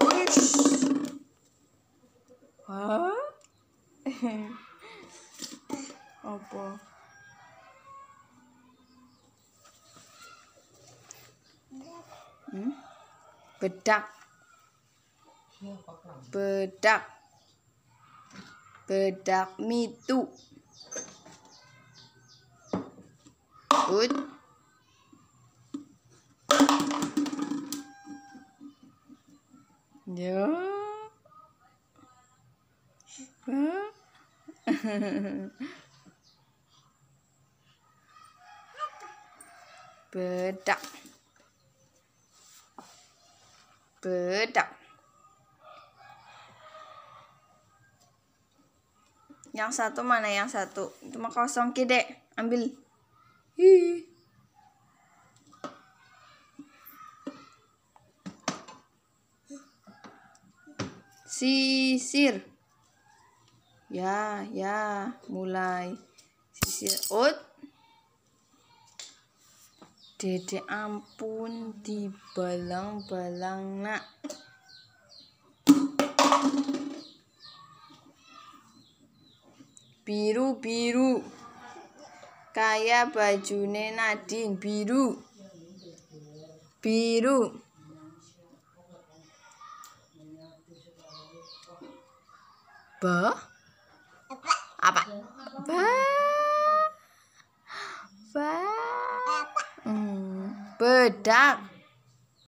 Wish. Hah? Apa? Hmm? Bedak. Bedak. Bedak mitu. Good. Yo. Bedak. Bedak. Yang satu mana yang satu? Cuma kosong kide. Ambil. Hi. sisir ya ya mulai sisir out dede ampun di balang balang nak biru biru kaya bajune Nadine biru biru Ba? Apa? Ba. Ba. Hmm. Bedak.